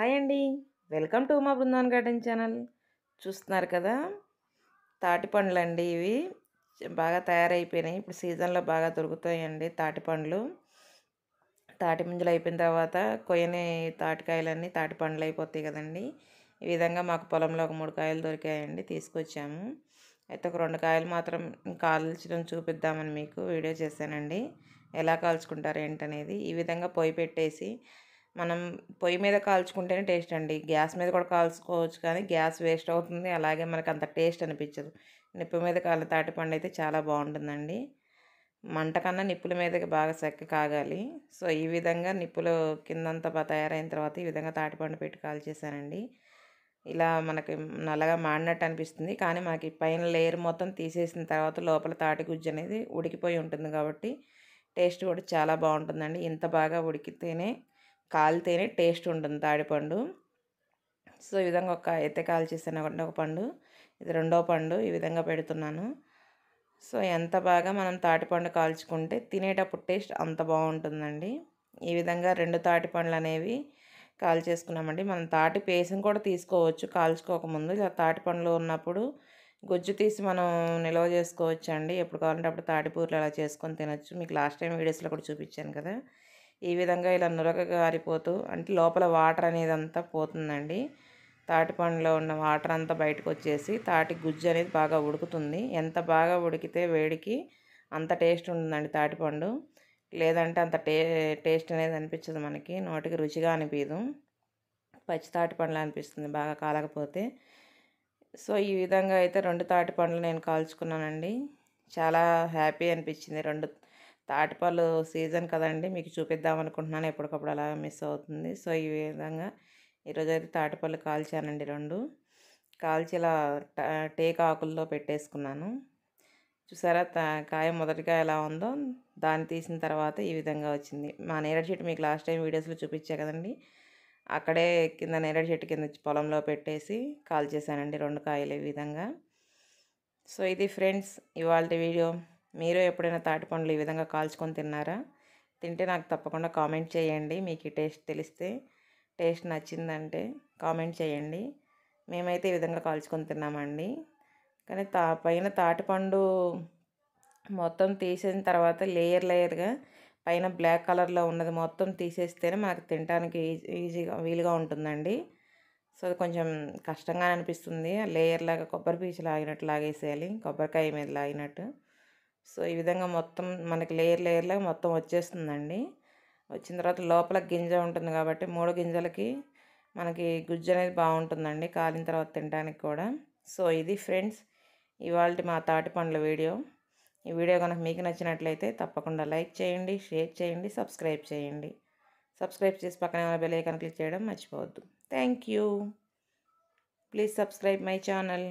hi అండి welcome to మా బృందాన్ garden channel చూస్తున్నారు కదా తాటి పండ్లు అండి ఇవి బాగా తయారైపోయినాయి ఇప్పుడు సీజన్లో బాగా దొరుకుతాయండి తాటి పండ్లు తాటి ముంజలు అయిపోయిన తర్వాత కొయ్యని తాటికాయలన్నీ తాటి పండ్లు అయిపోతాయి కదండి ఈ విధంగా మాకు పొలంలో ఒక మూడు కాయలు దొరికాయండి తీసుకొచ్చాము అయితే ఒక రెండు కాయలు మాత్రం కాల్చడం చూపిద్దామని మీకు వీడియో చేశానండి ఎలా కాల్చుకుంటారు ఏంటనేది ఈ విధంగా పొయ్యి పెట్టేసి మనం పొయ్యి మీద కాల్చుకుంటేనే టేస్ట్ అండి గ్యాస్ మీద కూడా కాల్చుకోవచ్చు కానీ గ్యాస్ వేస్ట్ అవుతుంది అలాగే మనకు అంత టేస్ట్ అనిపించదు నిప్పు మీద కాలిన తాటిపండు అయితే చాలా బాగుంటుందండి మంట కన్నా నిప్పుల మీదకి బాగా సెక్క కాగాలి సో ఈ విధంగా నిప్పులు కిందంతా తయారైన తర్వాత ఈ విధంగా తాటిపండు పెట్టి కాల్చేసానండి ఇలా మనకి నల్లగా మాడినట్టు అనిపిస్తుంది కానీ మనకి పైన లేయర్ మొత్తం తీసేసిన తర్వాత లోపల తాటి గుజ్జు అనేది ఉడికిపోయి ఉంటుంది కాబట్టి టేస్ట్ కూడా చాలా బాగుంటుందండి ఇంత బాగా ఉడికితేనే కాలితేనే టేస్ట్ ఉంటుంది తాడిపండు సో ఈ విధంగా ఒక ఎత్తే కాల్ చేసిన ఒక పండు ఇది రెండో పండు ఈ విధంగా పెడుతున్నాను సో ఎంత బాగా మనం తాటిపండు కాల్చుకుంటే తినేటప్పుడు టేస్ట్ అంత బాగుంటుందండి ఈ విధంగా రెండు తాటిపండ్లు అనేవి కాల్చేసుకున్నామండి మనం తాటి పేసం కూడా తీసుకోవచ్చు కాల్చుకోకముందు ఇలా తాటిపండ్లు ఉన్నప్పుడు గుజ్జు తీసి మనం నిల్వ చేసుకోవచ్చు అండి ఎప్పుడు కావాలంటే అప్పుడు తాటిపూర్లు అలా చేసుకొని తినచ్చు మీకు లాస్ట్ టైం వీడియోస్లో కూడా చూపించాను కదా ఈ విధంగా ఇలా నురగ గారిపోతూ అంటే లోపల వాటర్ అనేది అంతా పోతుందండి తాటిపండులో ఉన్న వాటర్ అంతా బయటకు వచ్చేసి తాటి గుజ్జు అనేది బాగా ఉడుకుతుంది ఎంత బాగా ఉడికితే వేడికి అంత టేస్ట్ ఉంటుందండి తాటిపండు లేదంటే అంత టే టేస్ట్ అనేది అనిపించదు మనకి నోటికి రుచిగా అనిపించదు పచ్చి తాటి పండ్లు అనిపిస్తుంది బాగా కాలకపోతే సో ఈ విధంగా అయితే రెండు తాటి పండ్లు నేను కాల్చుకున్నానండి చాలా హ్యాపీ అనిపించింది రెండు తాటిపళ్ళు సీజన్ కదండి మీకు చూపిద్దాం అనుకుంటున్నాను ఎప్పటికప్పుడు అలా మిస్ అవుతుంది సో ఈ విధంగా ఈరోజు అయితే తాటిపళ్ళు కాల్చానండి రెండు కాల్చి ఇలా టేకాకుల్లో ఆకుల్లో పెట్టేసుకున్నాను చూసారా కాయ మొదటిగా ఎలా ఉందో దాన్ని తీసిన తర్వాత ఈ విధంగా వచ్చింది మా నేరేడు చెట్టు మీకు లాస్ట్ టైం వీడియోస్లో చూపించా కదండి అక్కడే కింద నేరేడు చెట్టు కింద పొలంలో పెట్టేసి కాల్ చేశానండి రెండు కాయలు ఈ విధంగా సో ఇది ఫ్రెండ్స్ ఇవాళ వీడియో మీరు ఎప్పుడైనా పండ్లు ఈ విధంగా కాల్చుకొని తిన్నారా తింటే నాకు తప్పకుండా కామెంట్ చేయండి మీకు ఈ టేస్ట్ తెలిస్తే టేస్ట్ నచ్చిందంటే కామెంట్ చేయండి మేమైతే ఈ విధంగా కాల్చుకొని తిన్నామండి కానీ తా పైన తాటిపండు మొత్తం తీసిన తర్వాత లేయర్ లేయర్గా పైన బ్లాక్ కలర్లో ఉన్నది మొత్తం తీసేస్తేనే మనకు తినడానికి ఈజీగా వీలుగా ఉంటుందండి సో అది కొంచెం కష్టంగా అనిపిస్తుంది లేయర్ లాగా కొబ్బరి పీచు లాగినట్టు లాగేసేయాలి కొబ్బరికాయ మీద లాగినట్టు సో ఈ విధంగా మొత్తం మనకి లేయర్ లేయర్లో మొత్తం వచ్చేస్తుందండి వచ్చిన తర్వాత లోపల గింజ ఉంటుంది కాబట్టి మూడు గింజలకి మనకి గుజ్జు అనేది బాగుంటుందండి కాలిన తర్వాత తినడానికి కూడా సో ఇది ఫ్రెండ్స్ ఇవాళ మా తాటి పండ్ల వీడియో ఈ వీడియో కనుక మీకు నచ్చినట్లయితే తప్పకుండా లైక్ చేయండి షేర్ చేయండి సబ్స్క్రైబ్ చేయండి సబ్స్క్రైబ్ చేసి పక్కన బెల్ ఐకాన్ క్లిక్ చేయడం మర్చిపోవద్దు thank you please subscribe my channel